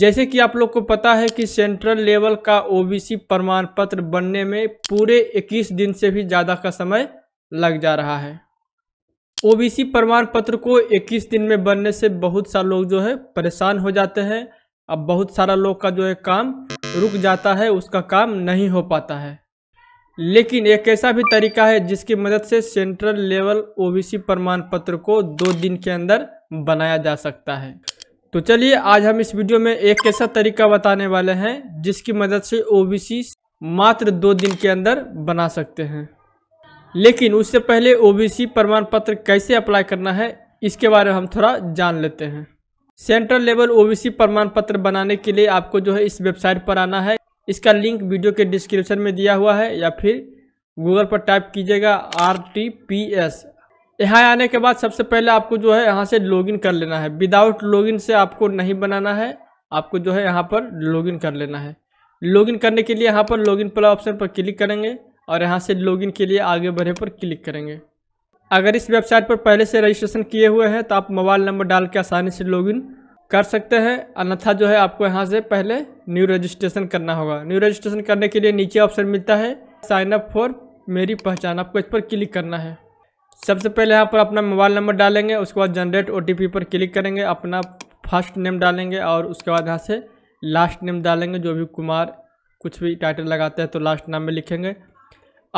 जैसे कि आप लोग को पता है कि सेंट्रल लेवल का ओबीसी प्रमाण पत्र बनने में पूरे 21 दिन से भी ज़्यादा का समय लग जा रहा है ओबीसी प्रमाण पत्र को 21 दिन में बनने से बहुत सारे लोग जो है परेशान हो जाते हैं अब बहुत सारा लोग का जो है काम रुक जाता है उसका काम नहीं हो पाता है लेकिन एक ऐसा भी तरीका है जिसकी मदद से सेंट्रल लेवल ओबीसी प्रमाण पत्र को दो दिन के अंदर बनाया जा सकता है तो चलिए आज हम इस वीडियो में एक ऐसा तरीका बताने वाले हैं जिसकी मदद से ओबीसी मात्र दो दिन के अंदर बना सकते हैं लेकिन उससे पहले ओबीसी प्रमाण पत्र कैसे अप्लाई करना है इसके बारे में हम थोड़ा जान लेते हैं सेंट्रल लेवल ओबीसी प्रमाण पत्र बनाने के लिए आपको जो है इस वेबसाइट पर आना है इसका लिंक वीडियो के डिस्क्रिप्शन में दिया हुआ है या फिर गूगल पर टाइप कीजिएगा आर टी पी एस यहाँ आने के बाद सबसे पहले आपको जो है यहाँ से लॉगिन कर लेना है विदाउट लॉगिन से आपको नहीं बनाना है आपको जो है यहाँ पर लॉगिन कर लेना है लॉगिन करने के लिए यहाँ पर लॉगिन प्लस ऑप्शन पर क्लिक करेंगे और यहाँ से लॉगिन के लिए आगे बढ़े पर क्लिक करेंगे अगर इस वेबसाइट पर पहले से रजिस्ट्रेशन किए हुए हैं तो आप मोबाइल नंबर डाल के आसानी से लॉगिन कर सकते हैं अन्यथा जो है आपको यहाँ से पहले न्यू रजिस्ट्रेशन करना होगा न्यू रजिस्ट्रेशन करने के लिए नीचे ऑप्शन मिलता है साइन अप फॉर मेरी पहचान आपको इस पर क्लिक करना है सबसे पहले यहाँ पर अपना मोबाइल नंबर डालेंगे उसके बाद जनरेट ओ पर क्लिक करेंगे अपना फर्स्ट नेम डालेंगे और उसके बाद यहाँ से लास्ट नेम डालेंगे जो भी कुमार कुछ भी टाइटल लगाते हैं तो लास्ट नाम में लिखेंगे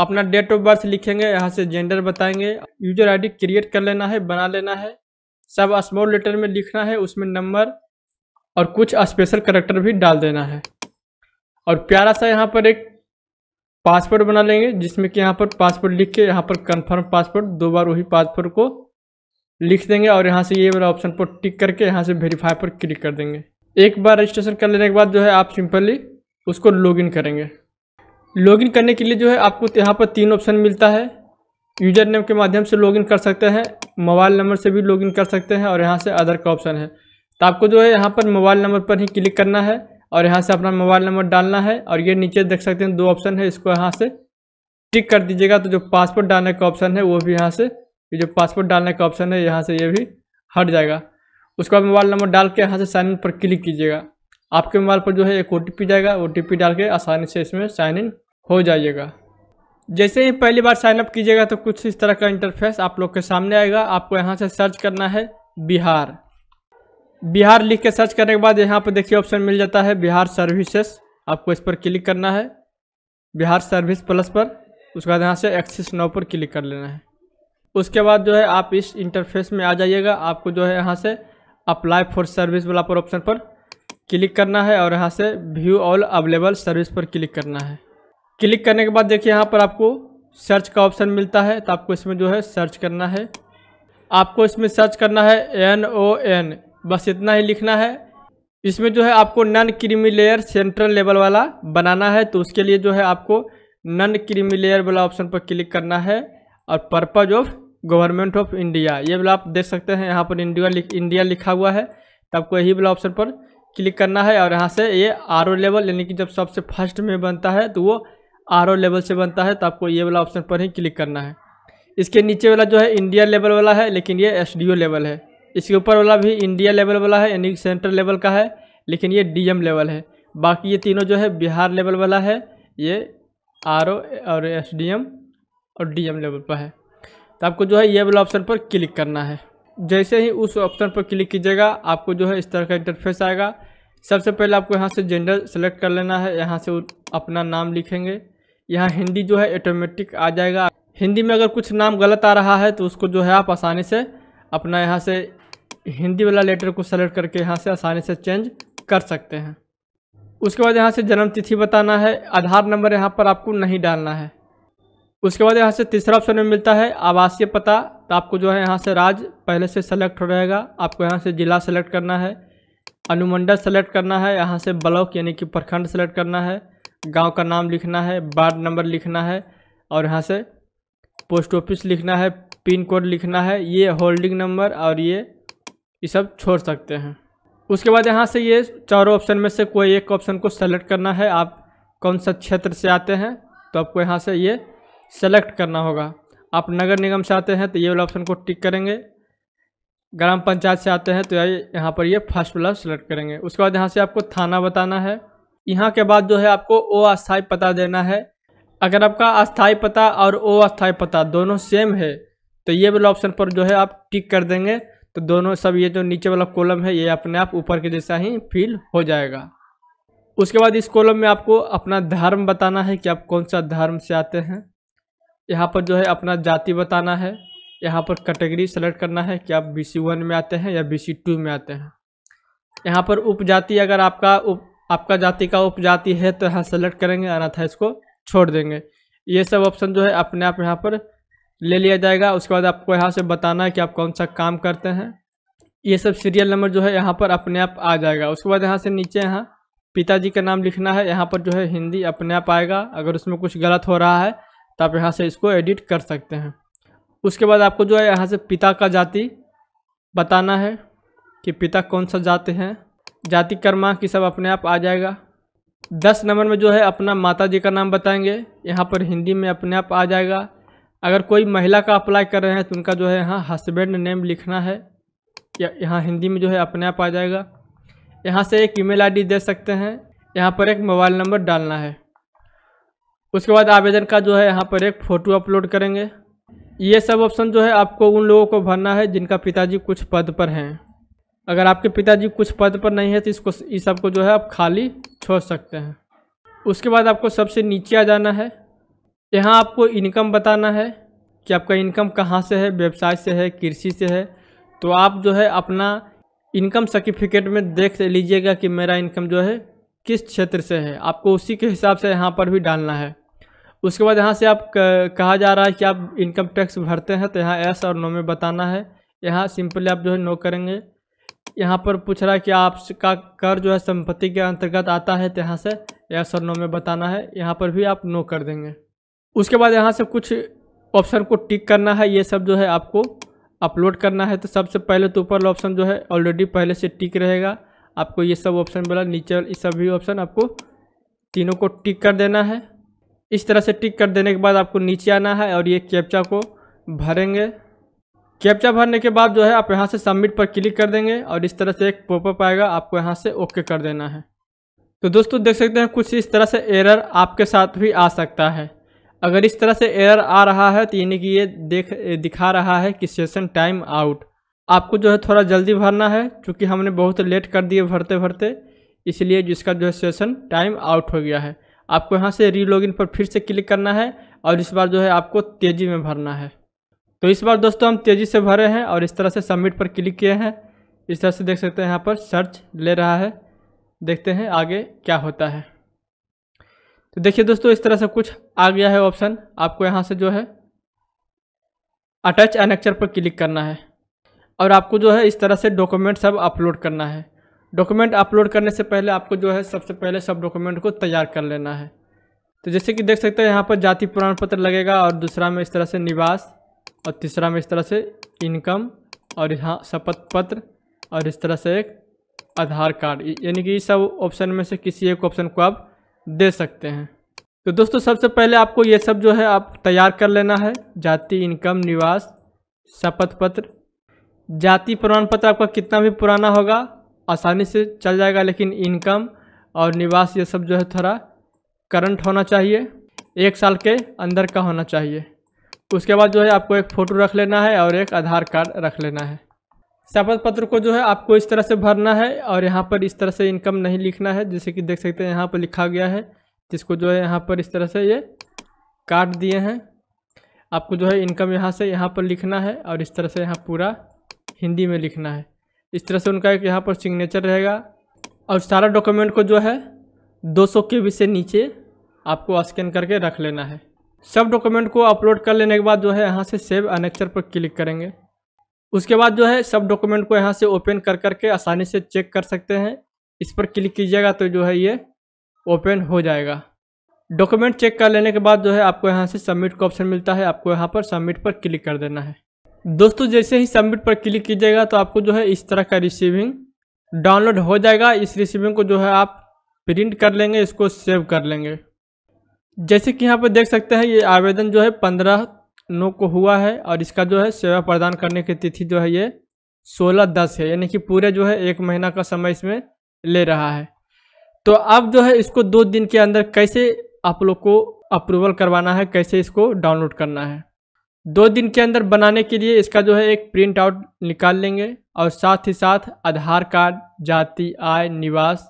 अपना डेट ऑफ बर्थ लिखेंगे यहाँ से जेंडर बताएंगे यूजर आईडी क्रिएट कर लेना है बना लेना है सब स्मॉल लेटर में लिखना है उसमें नंबर और कुछ स्पेशल करेक्टर भी डाल देना है और प्यारा सा यहाँ पर एक पासवर्ड बना लेंगे जिसमें कि यहाँ पर पासवर्ड लिख के यहाँ पर कंफर्म पासवर्ड दो बार वही पासवर्ड को लिख देंगे और यहाँ से ये वाला ऑप्शन पर टिक करके यहाँ से वेरीफाई पर क्लिक कर देंगे एक बार रजिस्ट्रेशन कर लेने के बाद जो है आप सिंपली उसको लॉगिन करेंगे लॉगिन करने के लिए जो है आपको यहाँ पर तीन ऑप्शन मिलता है यूजर नेम के माध्यम से लॉगिन कर सकते हैं मोबाइल नंबर से भी लॉगिन कर सकते हैं और यहाँ से अदर का ऑप्शन है तो आपको जो है यहाँ पर मोबाइल नंबर पर ही क्लिक करना है और यहाँ से अपना मोबाइल नंबर डालना है और ये नीचे देख सकते हैं दो ऑप्शन है इसको यहाँ से टिक कर दीजिएगा तो जो पासपोर्ट डालने का ऑप्शन है वो भी यहाँ से ये जो पासपोर्ट डालने का ऑप्शन है यहाँ से ये भी हट जाएगा उसके बाद मोबाइल नंबर डाल के यहाँ से साइन इन पर क्लिक कीजिएगा आपके मोबाइल पर जो है एक ओ जाएगा ओ डाल के आसानी से इसमें साइन इन हो जाइएगा जैसे ही पहली बार साइन अप कीजिएगा तो कुछ इस तरह का इंटरफेस आप लोग के सामने आएगा आपको यहाँ से सर्च करना है बिहार बिहार लिख के सर्च करने के बाद यहाँ पर देखिए ऑप्शन मिल जाता है बिहार सर्विसेस आपको इस पर क्लिक करना है बिहार सर्विस प्लस पर उसके बाद यहाँ से एक्सिस नाव पर क्लिक कर लेना है उसके बाद जो है आप इस इंटरफेस में आ जाइएगा आपको जो है यहाँ से अप्लाई फॉर सर्विस वाला पर ऑप्शन पर क्लिक करना है और यहाँ से व्यू ऑल अवेलेबल सर्विस पर क्लिक करना है क्लिक करने के बाद देखिए यहाँ पर आपको सर्च का ऑप्शन मिलता है तो आपको इसमें जो है सर्च करना है आपको इसमें सर्च करना है एन ओ एन बस इतना ही लिखना है इसमें जो है आपको non creamy layer central level वाला बनाना है तो उसके लिए जो है आपको नन क्रीमी लेयर वाला ऑप्शन पर क्लिक करना है और purpose of government of India ये वाला आप देख सकते हैं यहाँ पर इंडिया लिख इंडिया लिखा हुआ है तो आपको यही वाला ऑप्शन पर क्लिक करना है और यहाँ से ये आर लेवल यानी कि जब सबसे फर्स्ट में बनता है तो वो आर लेवल से बनता है तो आपको ये वाला ऑप्शन पर ही क्लिक करना है इसके नीचे वाला जो है इंडिया लेवल वाला है लेकिन ये एस लेवल है इसके ऊपर वाला भी इंडिया लेवल वाला है यानी सेंट्रल लेवल का है लेकिन ये डीएम लेवल है बाकी ये तीनों जो है बिहार लेवल वाला है ये आर और एस और डी लेवल पर है तो आपको जो है ये वाला ऑप्शन पर क्लिक करना है जैसे ही उस ऑप्शन पर क्लिक कीजिएगा आपको जो है इस तरह का इंटरफेस आएगा सबसे पहले आपको यहाँ से जेंडर सेलेक्ट कर लेना है यहाँ से अपना नाम लिखेंगे यहाँ हिंदी जो है ऑटोमेटिक आ जाएगा हिंदी में अगर कुछ नाम गलत आ रहा है तो उसको जो है आप आसानी से अपना यहाँ से हिंदी वाला लेटर को सेलेक्ट करके यहाँ से आसानी से चेंज कर सकते हैं उसके बाद यहाँ से जन्म तिथि बताना है आधार नंबर यहाँ पर आपको नहीं डालना है उसके बाद यहाँ से तीसरा ऑप्शन में मिलता है आवासीय पता तो आपको जो है यहाँ से राज्य पहले से सेलेक्ट हो रहेगा आपको यहाँ से ज़िला सेलेक्ट करना है अनुमंडल सेलेक्ट करना है यहाँ से ब्लॉक यानी कि प्रखंड सेलेक्ट करना है गांव का नाम लिखना है वार्ड नंबर लिखना है और यहाँ से पोस्ट ऑफिस लिखना है पिन कोड लिखना है ये होल्डिंग नंबर और ये ये सब छोड़ सकते हैं उसके बाद यहाँ से ये चारों ऑप्शन में से कोई एक ऑप्शन को सेलेक्ट करना है आप कौन सा क्षेत्र से आते हैं तो आपको यहाँ से ये सेलेक्ट करना होगा आप नगर निगम से आते हैं तो ये वाला ऑप्शन को टिक करेंगे ग्राम पंचायत से आते हैं तो यहाँ पर ये फर्स्ट वाला सेलेक्ट करेंगे उसके बाद यहाँ से आपको थाना बताना है यहाँ के बाद जो है आपको ओ अस्थायी पता देना है अगर आपका अस्थायी पता और ओ अस्थायी पता दोनों सेम है तो ये वाला ऑप्शन पर जो है आप टिक कर देंगे तो दोनों सब ये जो नीचे वाला कॉलम है ये अपने आप ऊपर के जैसा ही फील हो जाएगा उसके बाद इस कॉलम में आपको अपना धर्म बताना है कि आप कौन सा धर्म से आते हैं यहाँ पर जो है अपना जाति बताना है यहाँ पर कैटेगरी सेलेक्ट करना है कि आप बी सी वन में आते हैं या बी सी टू में आते हैं यहाँ पर उपजाति अगर आपका उप आपका जाति का उपजाति है तो यहाँ सेलेक्ट करेंगे अन्यथा इसको छोड़ देंगे ये सब ऑप्शन जो है अपने आप यहाँ पर ले लिया जाएगा उसके बाद आपको यहाँ से बताना है कि आप कौन सा काम करते हैं ये सब सीरियल नंबर जो है यहाँ पर अपने आप आ जाएगा उसके बाद यहाँ से नीचे यहाँ पिताजी का नाम लिखना है यहाँ पर जो है हिंदी अपने आप आएगा अगर उसमें कुछ गलत हो रहा है तो आप यहाँ से इसको एडिट कर सकते हैं उसके बाद आपको जो है यहाँ से पिता का जाति बताना है कि पिता कौन सा जाति हैं जाति कर्मा की सब अपने आप आ जाएगा दस नंबर में जो है अपना माता जी का नाम बताएंगे यहाँ पर हिंदी में अपने आप आ जाएगा अगर कोई महिला का अप्लाई कर रहे हैं तो उनका जो है यहाँ हस्बैंड नेम लिखना है या यहाँ हिंदी में जो है अपने आप आ जाएगा यहाँ से एक ईमेल आईडी दे सकते हैं यहाँ पर एक मोबाइल नंबर डालना है उसके बाद आवेदन का जो है यहाँ पर एक फ़ोटो अपलोड करेंगे ये सब ऑप्शन जो है आपको उन लोगों को भरना है जिनका पिताजी कुछ पद पर हैं अगर आपके पिताजी कुछ पद पर नहीं है तो इसको इस सबको जो है आप खाली छोड़ सकते हैं उसके बाद आपको सबसे नीचे आ जाना है तो यहाँ आपको इनकम बताना है कि आपका इनकम कहाँ से है व्यवसाय से है कृषि से है तो आप जो है अपना इनकम सर्टिफिकेट में देख लीजिएगा कि मेरा इनकम जो है किस क्षेत्र से है आपको उसी के हिसाब से यहाँ पर भी डालना है उसके बाद यहाँ से आप कहा जा रहा है कि आप इनकम टैक्स भरते हैं तो यहाँ एस और नो में बताना है यहाँ सिंपली आप जो है नो करेंगे यहाँ पर पूछ रहा है कि आपका कर जो है संपत्ति के अंतर्गत आता है तो यहाँ से एस और नो में बताना है यहाँ पर भी आप नो कर देंगे उसके बाद यहाँ से कुछ ऑप्शन को टिक करना है ये सब जो है आपको अपलोड करना है तो सबसे पहले तो ऊपर ऑप्शन जो है ऑलरेडी पहले से टिक रहेगा आपको ये सब ऑप्शन बोला नीचे इस सभी ऑप्शन आपको तीनों को टिक कर देना है इस तरह से टिक कर देने के बाद आपको नीचे आना है और ये कैप्चा को भरेंगे कैप्चा भरने के बाद जो है आप यहाँ से सबमिट पर क्लिक कर देंगे और इस तरह से एक पॉपअप आएगा आपको यहाँ से ओके कर देना है तो दोस्तों देख सकते हैं कुछ इस तरह से एरर आपके साथ भी आ सकता है अगर इस तरह से एरर आ रहा है तो यानी कि ये देख दिखा रहा है कि सेशन टाइम आउट आपको जो है थोड़ा जल्दी भरना है क्योंकि हमने बहुत लेट कर दिए भरते भरते इसलिए जिसका जो है सेशन टाइम आउट हो गया है आपको यहाँ से रीलॉगिन पर फिर से क्लिक करना है और इस बार जो है आपको तेज़ी में भरना है तो इस बार दोस्तों हम तेज़ी से भरे हैं और इस तरह से सबमिट पर क्लिक किए हैं इस तरह से देख सकते हैं यहाँ पर सर्च ले रहा है देखते हैं आगे क्या होता है तो देखिए दोस्तों इस तरह से कुछ आ गया है ऑप्शन आपको यहाँ से जो है अटैच एनेक्चर पर क्लिक करना है और आपको जो है इस तरह से डॉक्यूमेंट सब अपलोड करना है डॉक्यूमेंट अपलोड करने से पहले आपको जो है सबसे पहले सब डॉक्यूमेंट को तैयार कर लेना है तो जैसे कि देख सकते हैं यहाँ पर जाति प्रमाण पत्र लगेगा और दूसरा में इस तरह से निवास और तीसरा में इस तरह से इनकम और यहाँ शपथ पत्र और इस तरह से एक आधार कार्ड यानी कि इस सब ऑप्शन में से किसी एक ऑप्शन को आप दे सकते हैं तो दोस्तों सबसे पहले आपको ये सब जो है आप तैयार कर लेना है जाति इनकम निवास शपथ पत्र जाति प्रमाण पत्र आपका कितना भी पुराना होगा आसानी से चल जाएगा लेकिन इनकम और निवास ये सब जो है थोड़ा करंट होना चाहिए एक साल के अंदर का होना चाहिए उसके बाद जो है आपको एक फ़ोटो रख लेना है और एक आधार कार्ड रख लेना है शपथ पत्र को जो है आपको इस तरह से भरना है और यहाँ पर इस तरह से इनकम नहीं लिखना है जैसे कि देख सकते हैं यहाँ पर लिखा गया है जिसको जो है यहाँ पर इस तरह से ये काट दिए हैं आपको जो है इनकम यहाँ से यहाँ पर लिखना है और इस तरह से यहाँ पूरा हिंदी में लिखना है इस तरह से उनका एक यहाँ पर सिग्नेचर रहेगा और सारा डॉक्यूमेंट को जो है 200 के से नीचे आपको स्कैन करके रख लेना है सब डॉक्यूमेंट को अपलोड कर लेने के बाद जो है यहाँ से सेव अनेक्चर पर क्लिक करेंगे उसके बाद जो है सब डॉक्यूमेंट को यहाँ से ओपन कर करके आसानी से चेक कर सकते हैं इस पर क्लिक कीजिएगा तो जो है ये ओपन हो जाएगा डॉक्यूमेंट चेक कर लेने के बाद जो है आपको यहाँ से सबमिट का ऑप्शन मिलता है आपको यहाँ पर सबमिट पर क्लिक कर देना है दोस्तों जैसे ही सबमिट पर क्लिक कीजिएगा तो आपको जो है इस तरह का रिसीविंग डाउनलोड हो जाएगा इस रिसीविंग को जो है आप प्रिंट कर लेंगे इसको सेव कर लेंगे जैसे कि यहाँ पर देख सकते हैं ये आवेदन जो है पंद्रह नौ को हुआ है और इसका जो है सेवा प्रदान करने की तिथि जो है ये सोलह दस है यानी कि पूरे जो है एक महीना का समय इसमें ले रहा है तो अब जो है इसको दो दिन के अंदर कैसे आप लोग को अप्रूवल करवाना है कैसे इसको डाउनलोड करना है दो दिन के अंदर बनाने के लिए इसका जो है एक प्रिंट आउट निकाल लेंगे और साथ ही साथ आधार कार्ड जाति आय निवास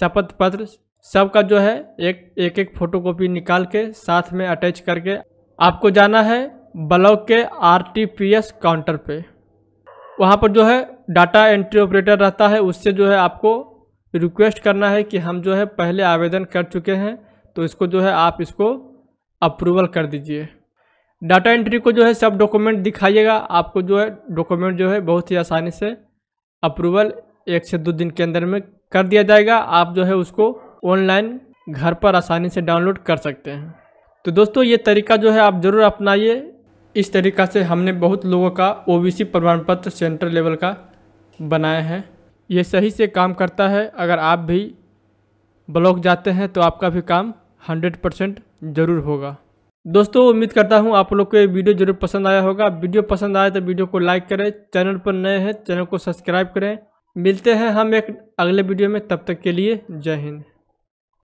शपथ पत्र सबका जो है एक एक एक फ़ोटोकॉपी निकाल के साथ में अटैच करके आपको जाना है ब्लॉक के आरटीपीएस काउंटर पे वहाँ पर जो है डाटा एंट्री ऑपरेटर रहता है उससे जो है आपको रिक्वेस्ट करना है कि हम जो है पहले आवेदन कर चुके हैं तो इसको जो है आप इसको अप्रूवल कर दीजिए डाटा एंट्री को जो है सब डॉक्यूमेंट दिखाइएगा आपको जो है डॉक्यूमेंट जो है बहुत ही आसानी से अप्रूवल एक से दो दिन के अंदर में कर दिया जाएगा आप जो है उसको ऑनलाइन घर पर आसानी से डाउनलोड कर सकते हैं तो दोस्तों ये तरीका जो है आप ज़रूर अपनाइए इस तरीका से हमने बहुत लोगों का ओबीसी प्रमाण पत्र सेंट्रल लेवल का बनाया है ये सही से काम करता है अगर आप भी ब्लॉक जाते हैं तो आपका भी काम 100 परसेंट ज़रूर होगा दोस्तों उम्मीद करता हूँ आप लोग को ये वीडियो जरूर पसंद आया होगा वीडियो पसंद आए तो वीडियो को लाइक करें चैनल पर नए हैं चैनल को सब्सक्राइब करें मिलते हैं हम एक अगले वीडियो में तब तक के लिए जय हिंद